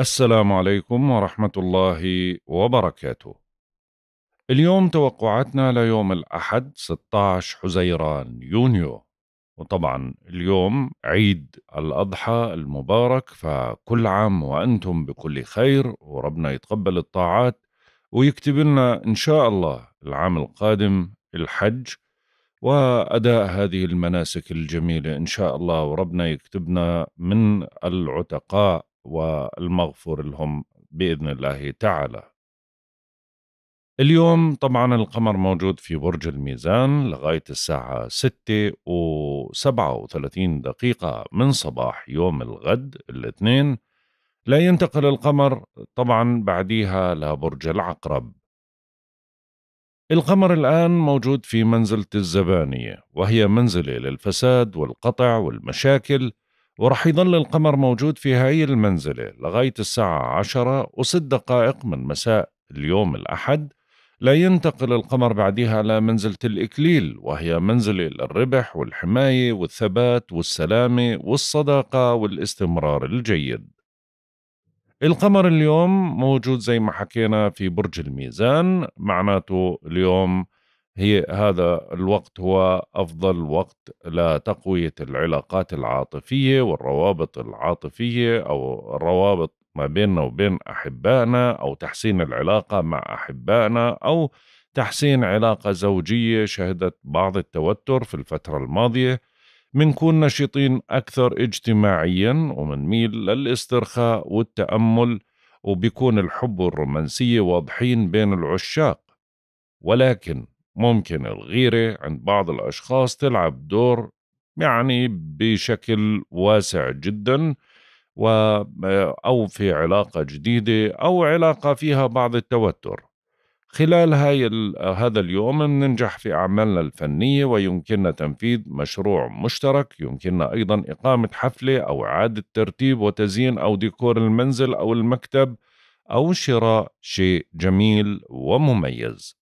السلام عليكم ورحمة الله وبركاته. اليوم توقعاتنا ليوم الأحد 16 حزيران يونيو، وطبعا اليوم عيد الأضحى المبارك فكل عام وأنتم بكل خير وربنا يتقبل الطاعات ويكتب لنا إن شاء الله العام القادم الحج وأداء هذه المناسك الجميلة إن شاء الله وربنا يكتبنا من العتقاء والمغفور لهم باذن الله تعالى. اليوم طبعا القمر موجود في برج الميزان لغايه الساعه 6 و37 دقيقه من صباح يوم الغد الاثنين لا ينتقل القمر طبعا بعديها لبرج العقرب القمر الآن موجود في منزلة الزبانية وهي منزلة للفساد والقطع والمشاكل ورح يظل القمر موجود في هاي المنزلة لغاية الساعة عشرة وست دقائق من مساء اليوم الأحد لا ينتقل القمر بعدها لمنزلة الإكليل وهي منزلة للربح والحماية والثبات والسلامة والصداقة والاستمرار الجيد القمر اليوم موجود زي ما حكينا في برج الميزان معناته اليوم هي هذا الوقت هو أفضل وقت لتقوية العلاقات العاطفية والروابط العاطفية أو الروابط ما بيننا وبين أحبائنا أو تحسين العلاقة مع أحبائنا أو تحسين علاقة زوجية شهدت بعض التوتر في الفترة الماضية منكون نشيطين أكثر اجتماعيا ومنميل للاسترخاء والتأمل وبيكون الحب والرومانسية واضحين بين العشاق ولكن ممكن الغيرة عند بعض الأشخاص تلعب دور يعني بشكل واسع جدا و أو في علاقة جديدة أو علاقة فيها بعض التوتر خلال هاي هذا اليوم ننجح في أعمالنا الفنية ويمكننا تنفيذ مشروع مشترك يمكننا أيضا إقامة حفلة أو إعادة ترتيب وتزيين أو ديكور المنزل أو المكتب أو شراء شيء جميل ومميز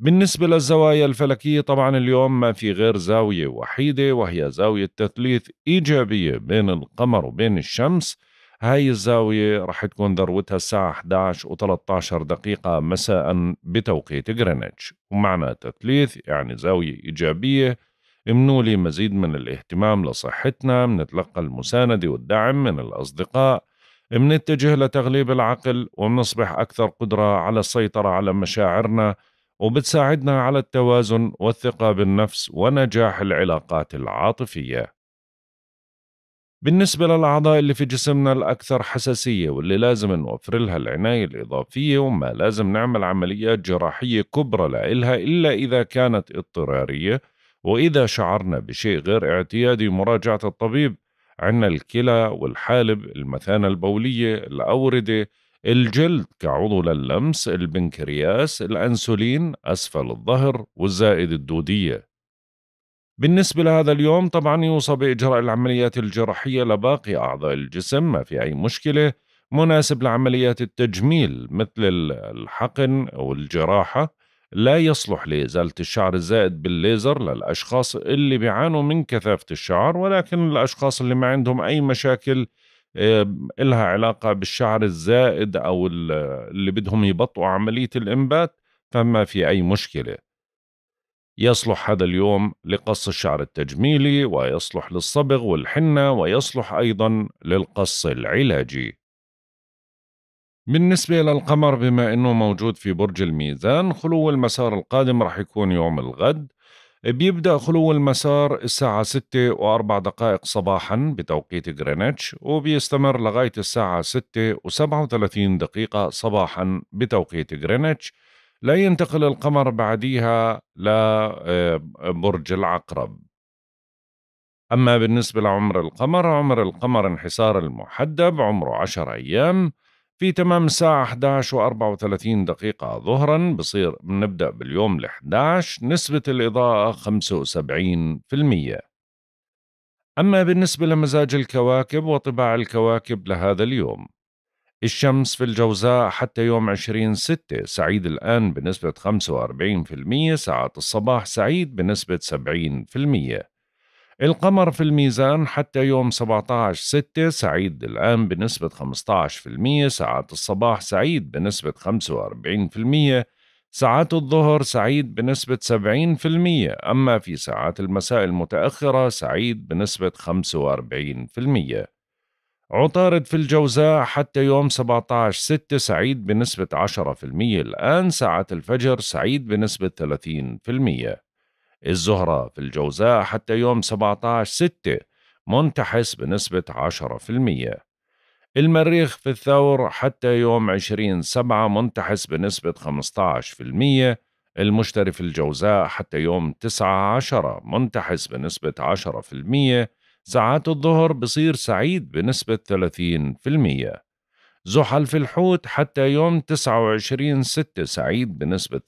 بالنسبة للزوايا الفلكية طبعا اليوم ما في غير زاوية وحيدة وهي زاوية تثليث إيجابية بين القمر وبين الشمس هاي الزاوية رح تكون ذروتها الساعة 11 و13 دقيقة مساء بتوقيت غرينتش ومعنى تثليث يعني زاوية إيجابية امنوا لي مزيد من الاهتمام لصحتنا منتلقى المساندة والدعم من الأصدقاء منتجه لتغليب العقل ومنصبح أكثر قدرة على السيطرة على مشاعرنا وبتساعدنا على التوازن والثقة بالنفس ونجاح العلاقات العاطفية. بالنسبة للأعضاء اللي في جسمنا الأكثر حساسية واللي لازم نوفر لها العناية الإضافية وما لازم نعمل عمليات جراحية كبرى لإلها إلا إذا كانت اضطرارية وإذا شعرنا بشيء غير اعتيادي مراجعة الطبيب عنا الكلى والحالب المثانة البولية الأوردة الجلد كعضو للمس البنكرياس الأنسولين أسفل الظهر والزائد الدودية بالنسبة لهذا اليوم طبعا يوصى بإجراء العمليات الجراحية لباقي أعضاء الجسم ما في أي مشكلة مناسب لعمليات التجميل مثل الحقن أو الجراحة لا يصلح لإزالة الشعر الزائد بالليزر للأشخاص اللي بيعانوا من كثافة الشعر ولكن الأشخاص اللي ما عندهم أي مشاكل إيه، إلها علاقة بالشعر الزائد أو اللي بدهم يبطئوا عملية الإنبات فما في أي مشكلة يصلح هذا اليوم لقص الشعر التجميلي ويصلح للصبغ والحنة ويصلح أيضا للقص العلاجي بالنسبة للقمر بما أنه موجود في برج الميزان خلو المسار القادم رح يكون يوم الغد بيبدأ خلو المسار الساعة 6 و4 دقائق صباحا بتوقيت غرينتش وبيستمر لغاية الساعة 6 و37 دقيقة صباحا بتوقيت غرينتش لا ينتقل القمر بعديها لبرج آه، العقرب أما بالنسبة لعمر القمر عمر القمر انحسار المحدب عمره 10 أيام في تمام الساعة 11 و34 دقيقة ظهرا بصير بنبدأ باليوم ال 11 نسبة الإضاءة 75% أما بالنسبة لمزاج الكواكب وطباع الكواكب لهذا اليوم الشمس في الجوزاء حتى يوم 20 ستة سعيد الآن بنسبة 45% ساعات الصباح سعيد بنسبة 70% القمر في الميزان حتى يوم 17 6 سعيد الآن بنسبة 15% ساعات الصباح سعيد بنسبة 45% ساعات الظهر سعيد بنسبة 70% أما في ساعات المساء المتأخرة سعيد بنسبة 45% عطارد في الجوزاء حتى يوم 17 6 سعيد بنسبة 10% الآن ساعة الفجر سعيد بنسبة 30% الزهرة في الجوزاء حتى يوم 17/6 منتحس بنسبة 10% المريخ في الثور حتى يوم 20 7 منتحس بنسبة 15% المشتري في الجوزاء حتى يوم تسعة عشرة منتحس بنسبة 10% ساعات الظهر بصير سعيد بنسبة 30% زحل في الحوت حتى يوم 29 6 سعيد بنسبة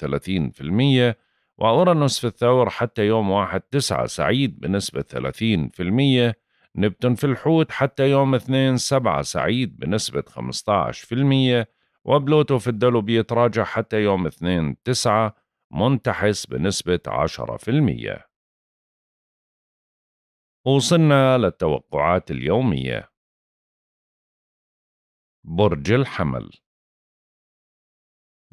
30% وأورانوس في الثور حتى يوم واحد تسعة سعيد بنسبة ثلاثين في المية نبتون في الحوت حتى يوم اثنين سبعة سعيد بنسبة خمسة في المية وبلوتو في الدلو بيتراجع حتى يوم اثنين تسعة منتحس بنسبة عشرة في المية وصلنا للتوقعات اليومية برج الحمل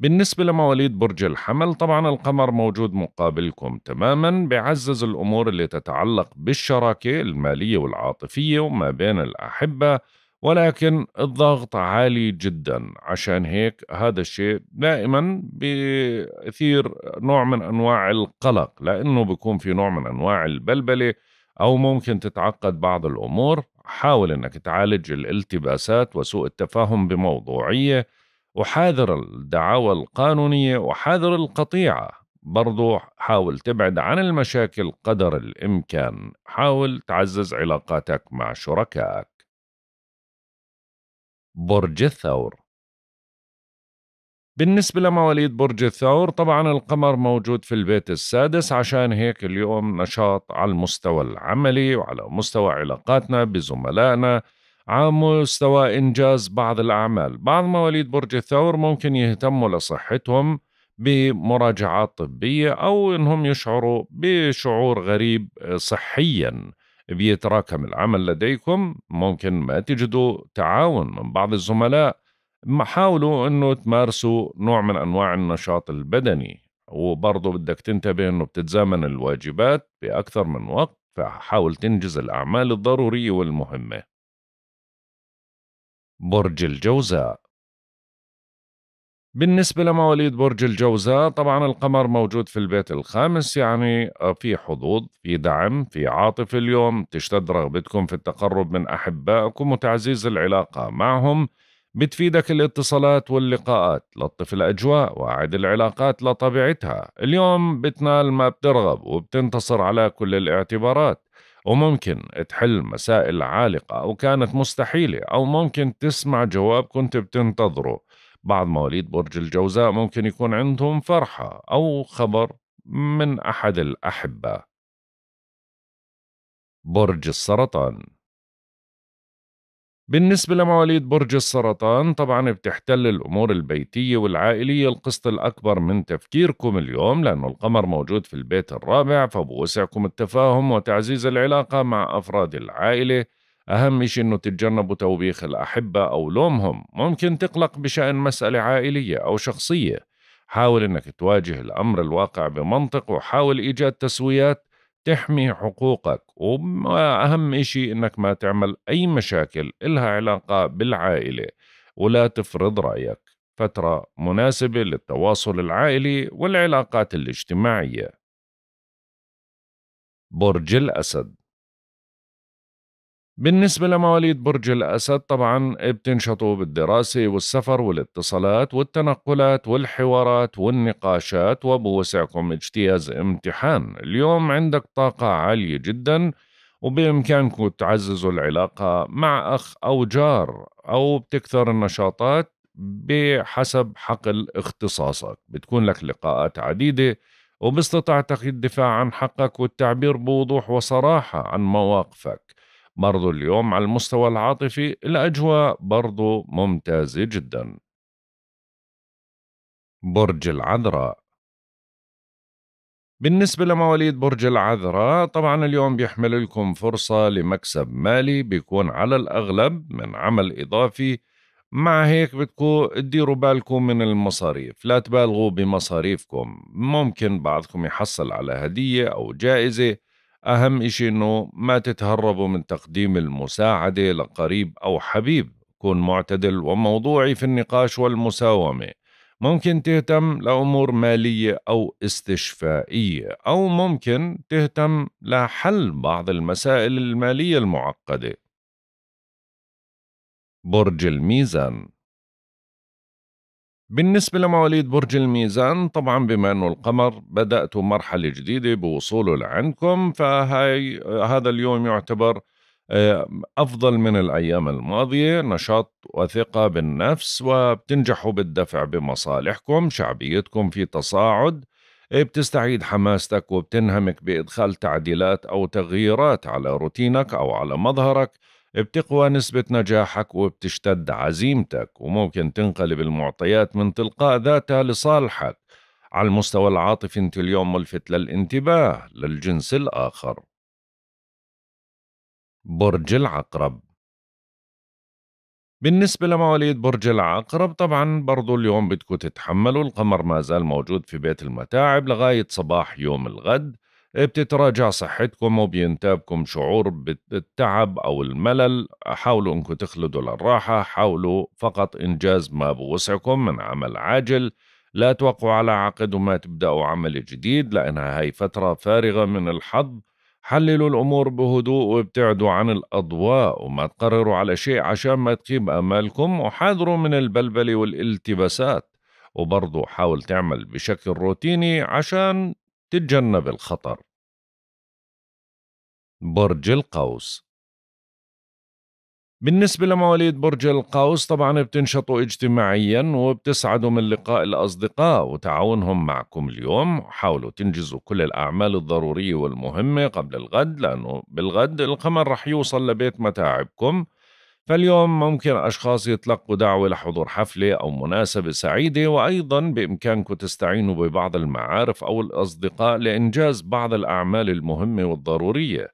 بالنسبة لمواليد برج الحمل طبعا القمر موجود مقابلكم تماما بعزز الأمور اللي تتعلق بالشراكة المالية والعاطفية وما بين الأحبة ولكن الضغط عالي جدا عشان هيك هذا الشيء دائما بيثير نوع من أنواع القلق لأنه بيكون في نوع من أنواع البلبلة أو ممكن تتعقد بعض الأمور حاول أنك تعالج الالتباسات وسوء التفاهم بموضوعية وحاذر الدعاوى القانونية وحاذر القطيعة برضو حاول تبعد عن المشاكل قدر الإمكان حاول تعزز علاقاتك مع شركائك برج الثور بالنسبة لمواليد برج الثور طبعا القمر موجود في البيت السادس عشان هيك اليوم نشاط على المستوى العملي وعلى مستوى علاقاتنا بزملائنا على مستوى إنجاز بعض الأعمال بعض مواليد برج الثور ممكن يهتموا لصحتهم بمراجعات طبية أو إنهم يشعروا بشعور غريب صحياً بيتراكم العمل لديكم ممكن ما تجدوا تعاون من بعض الزملاء ما حاولوا انه تمارسوا نوع من انواع النشاط البدني وبرضه بدك تنتبه انه بتتزامن الواجبات باكثر من وقت فحاول تنجز الاعمال الضروريه والمهمه برج الجوزاء بالنسبة لمواليد برج الجوزاء طبعا القمر موجود في البيت الخامس يعني آه، في حظوظ في دعم في عاطفة اليوم تشتد رغبتكم في التقرب من أحبائكم وتعزيز العلاقة معهم بتفيدك الاتصالات واللقاءات لطف الأجواء واعد العلاقات لطبيعتها اليوم بتنال ما بترغب وبتنتصر على كل الاعتبارات وممكن تحل مسائل عالقة أو كانت مستحيلة أو ممكن تسمع جواب كنت بتنتظره بعض مواليد برج الجوزاء ممكن يكون عندهم فرحة أو خبر من أحد الأحبة برج السرطان بالنسبة لمواليد برج السرطان طبعا بتحتل الأمور البيتية والعائلية القسط الأكبر من تفكيركم اليوم لأنه القمر موجود في البيت الرابع فبوسعكم التفاهم وتعزيز العلاقة مع أفراد العائلة أهم شيء أنه تتجنبوا توبيخ الأحبة أو لومهم ممكن تقلق بشأن مسألة عائلية أو شخصية حاول أنك تواجه الأمر الواقع بمنطق وحاول إيجاد تسويات تحمي حقوقك وأهم شيء إنك ما تعمل أي مشاكل إلها علاقة بالعائلة ولا تفرض رأيك فترة مناسبة للتواصل العائلي والعلاقات الاجتماعية برج الأسد بالنسبة لمواليد برج الأسد طبعا بتنشطوا بالدراسة والسفر والاتصالات والتنقلات والحوارات والنقاشات وبوسعكم اجتياز امتحان اليوم عندك طاقة عالية جدا وبإمكانكم تعززوا العلاقة مع أخ أو جار أو بتكثر النشاطات بحسب حقل اختصاصك بتكون لك لقاءات عديدة وباستطاعتك الدفاع عن حقك والتعبير بوضوح وصراحة عن مواقفك برضو اليوم على المستوى العاطفي الأجواء برضو ممتازة جدا برج العذراء بالنسبة لمواليد برج العذراء طبعا اليوم بيحمل لكم فرصة لمكسب مالي بيكون على الأغلب من عمل إضافي مع هيك بدكم تديروا بالكم من المصاريف لا تبالغوا بمصاريفكم ممكن بعضكم يحصل على هدية أو جائزة أهم إشي إنه ما تتهربوا من تقديم المساعدة لقريب أو حبيب كون معتدل وموضوعي في النقاش والمساومة ممكن تهتم لأمور مالية أو استشفائية أو ممكن تهتم لحل بعض المسائل المالية المعقدة برج الميزان بالنسبة لمواليد برج الميزان طبعا بما أنه القمر بدأت مرحلة جديدة بوصوله لعندكم فهي هذا اليوم يعتبر آه، أفضل من الأيام الماضية نشاط وثقة بالنفس وبتنجحوا بالدفع بمصالحكم شعبيتكم في تصاعد إيه، بتستعيد حماستك وبتنهمك بإدخال تعديلات أو تغييرات على روتينك أو على مظهرك بتقوى نسبة نجاحك وبتشتد عزيمتك وممكن تنقلب المعطيات من تلقاء ذاتها لصالحك على المستوى العاطفي انت اليوم ملفت للانتباه للجنس الآخر برج العقرب بالنسبة لمواليد برج العقرب طبعا برضو اليوم بدكم تتحملوا القمر ما زال موجود في بيت المتاعب لغاية صباح يوم الغد بتتراجع صحتكم وبينتابكم شعور بالتعب أو الملل حاولوا أنكم تخلدوا للراحة حاولوا فقط إنجاز ما بوسعكم من عمل عاجل لا توقعوا على عقد وما تبدأوا عمل جديد لأنها هي فترة فارغة من الحظ حللوا الأمور بهدوء وابتعدوا عن الأضواء وما تقرروا على شيء عشان ما تخيب أمالكم وحاذروا من البلبلة والالتباسات وبرضه حاول تعمل بشكل روتيني عشان تتجنب الخطر برج القوس بالنسبة لمواليد برج القوس طبعا بتنشطوا اجتماعيا وبتسعدوا من لقاء الأصدقاء وتعاونهم معكم اليوم حاولوا تنجزوا كل الأعمال الضرورية والمهمة قبل الغد لأنه بالغد القمر رح يوصل لبيت متاعبكم فاليوم ممكن أشخاص يتلقوا دعوة لحضور حفلة أو مناسبة سعيدة وأيضا بإمكانكم تستعينوا ببعض المعارف أو الأصدقاء لإنجاز بعض الأعمال المهمة والضرورية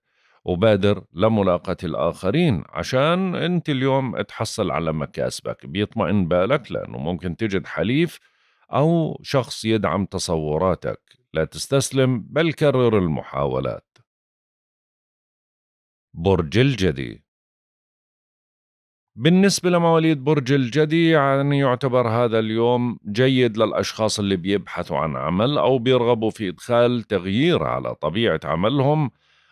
وبادر لملاقاة الآخرين عشان أنت اليوم تحصل على مكاسبك بيطمئن بالك لأنه ممكن تجد حليف أو شخص يدعم تصوراتك لا تستسلم بل كرر المحاولات برج الجدي بالنسبة لمواليد برج الجدي يعني يعتبر هذا اليوم جيد للأشخاص اللي بيبحثوا عن عمل أو بيرغبوا في إدخال تغيير على طبيعة عملهم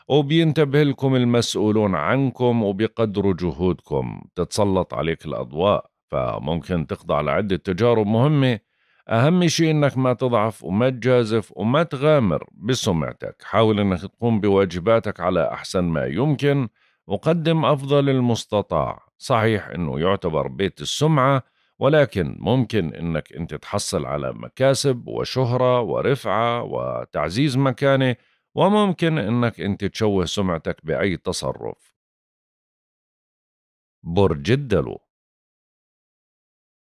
وبينتبه لكم المسؤولون عنكم وبيقدروا جهودكم تتسلط عليك الأضواء فممكن تخضع لعدة تجارب مهمة أهم شيء إنك ما تضعف وما تجازف وما تغامر بسمعتك حاول إنك تقوم بواجباتك على أحسن ما يمكن أقدم أفضل المستطاع صحيح أنه يعتبر بيت السمعة ولكن ممكن أنك أنت تحصل على مكاسب وشهرة ورفعة وتعزيز مكانة وممكن أنك أنت تشوه سمعتك بأي تصرف برج الدلو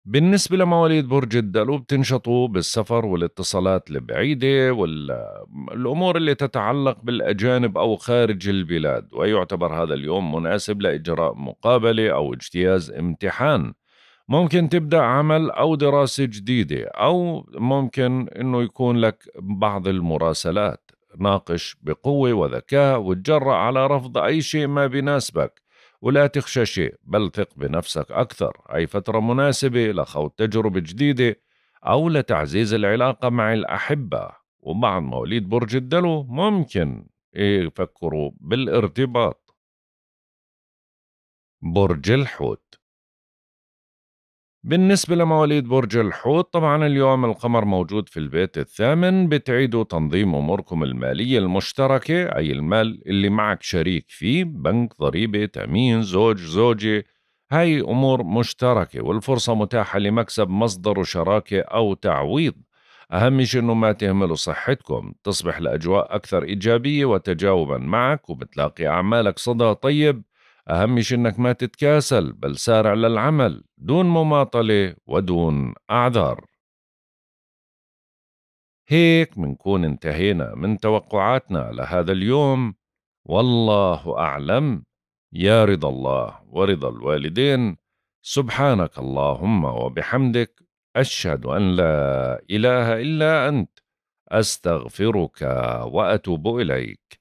بالنسبة لمواليد برج الدلو بتنشطوا بالسفر والاتصالات البعيدة والأمور اللي تتعلق بالأجانب أو خارج البلاد ويعتبر هذا اليوم مناسب لإجراء مقابلة أو اجتياز امتحان ممكن تبدأ عمل أو دراسة جديدة أو ممكن أنه يكون لك بعض المراسلات ناقش بقوة وذكاء وتجرأ على رفض أي شيء ما بناسبك ولا تخشى شيء بل ثق بنفسك أكثر أي فترة مناسبة لخوض تجربة جديدة أو لتعزيز العلاقة مع الأحبة ومع مواليد برج الدلو ممكن يفكروا بالارتباط برج الحوت بالنسبة لمواليد برج الحوت طبعا اليوم القمر موجود في البيت الثامن بتعيدوا تنظيم أموركم المالية المشتركة أي المال اللي معك شريك فيه بنك ضريبة تأمين زوج زوجة هاي أمور مشتركة والفرصة متاحة لمكسب مصدر شراكة أو تعويض أهم شيء أنه ما تهملوا صحتكم تصبح الأجواء أكثر إيجابية وتجاوبا معك وبتلاقي أعمالك صدى طيب أهم شيء إنك ما تتكاسل بل سارع للعمل دون مماطلة ودون أعذار هيك منكون انتهينا من توقعاتنا لهذا اليوم والله أعلم يا رضا الله ورضا الوالدين سبحانك اللهم وبحمدك أشهد أن لا إله إلا أنت أستغفرك وأتوب إليك